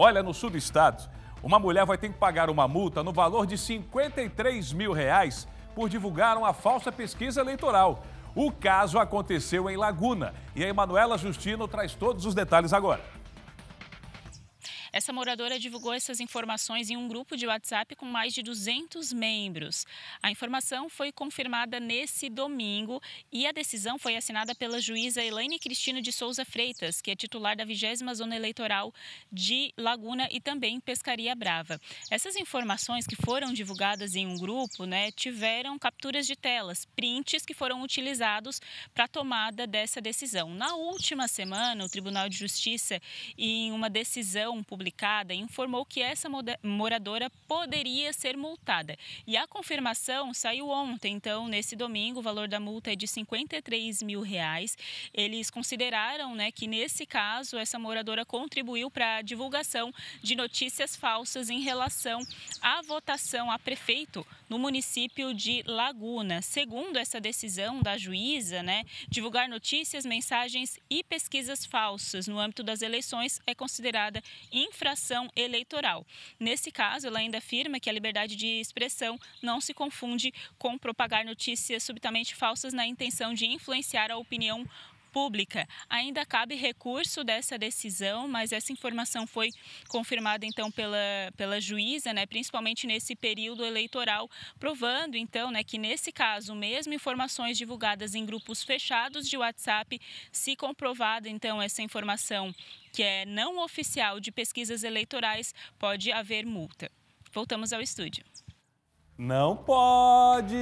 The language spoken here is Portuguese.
Olha, no sul do estado, uma mulher vai ter que pagar uma multa no valor de 53 mil reais por divulgar uma falsa pesquisa eleitoral. O caso aconteceu em Laguna e a Emanuela Justino traz todos os detalhes agora. Essa moradora divulgou essas informações em um grupo de WhatsApp com mais de 200 membros. A informação foi confirmada nesse domingo e a decisão foi assinada pela juíza Elaine Cristina de Souza Freitas, que é titular da 20 Zona Eleitoral de Laguna e também Pescaria Brava. Essas informações que foram divulgadas em um grupo né, tiveram capturas de telas, prints que foram utilizados para a tomada dessa decisão. Na última semana, o Tribunal de Justiça, em uma decisão publicada, informou que essa moradora poderia ser multada. E a confirmação saiu ontem, então, nesse domingo, o valor da multa é de 53 mil reais. Eles consideraram né, que, nesse caso, essa moradora contribuiu para a divulgação de notícias falsas em relação à votação a prefeito no município de Laguna. Segundo essa decisão da juíza, né, divulgar notícias, mensagens e pesquisas falsas no âmbito das eleições é considerada infração eleitoral. Nesse caso, ela ainda afirma que a liberdade de expressão não se confunde com propagar notícias subitamente falsas na intenção de influenciar a opinião pública. Ainda cabe recurso dessa decisão, mas essa informação foi confirmada então pela, pela juíza, né, principalmente nesse período eleitoral, provando então né, que nesse caso, mesmo informações divulgadas em grupos fechados de WhatsApp, se comprovada então essa informação que é não oficial de pesquisas eleitorais, pode haver multa. Voltamos ao estúdio. Não pode!